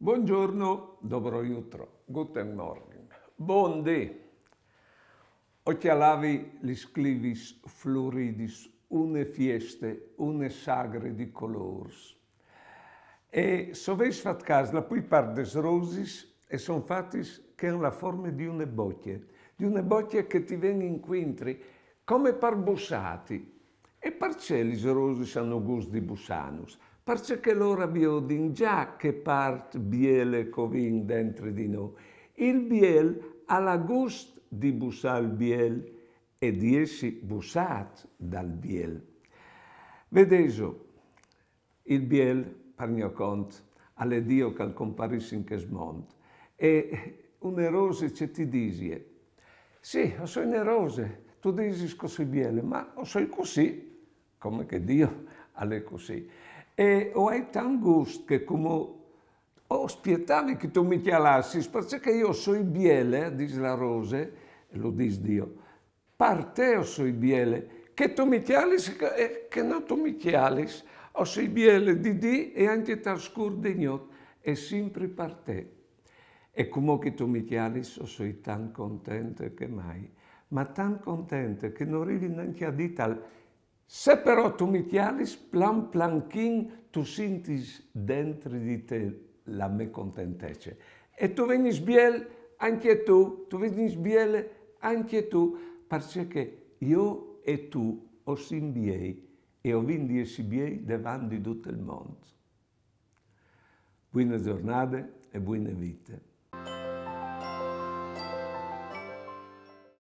Buongiorno, dobro jutro, guten morgen, buon dì. Occhialavi sclivis fluoridis une fieste, une sagre di colors. E soveis fat cas la cui par des rosis e son fatis che hanno la forma di una bocche, di una bocche che ti viene incontri come par bussati. E parcelis rosis hanno gusto di bussanus. Parce che l'ora abbiamo già che parte biele covin dentro di noi. Il biel ha la gust di bussare il biel e di essere bussat dal biel. Vedeso, il biel, per mio conto, alle Dio che comparisce in Chesmont, e unerose ci ti disie, sì, sono unerose, tu dici così biele, ma sono così, come che Dio alle così. E ho avuto che come ho spietato che tu mi chialassi, perché io sono biele, dice la Rose, lo dice Dio, parteo sono biele, che tu mi chialis e che eh, non tu mi chialis, ho sei biele di di e anche trascur di gnot, e sempre parte. E come che tu mi chialis, sono sei tan contento che mai, ma tan contento che non arrivi neanche a dita se però tu mi chiaris plan planchin, tu sintis dentro di te la me contentece. E tu venis biel anche tu, tu venis biel anche tu, perché io e tu o simbiei e ho vindi e simbiei davanti tutto il mondo. Buone giornate e buone vite.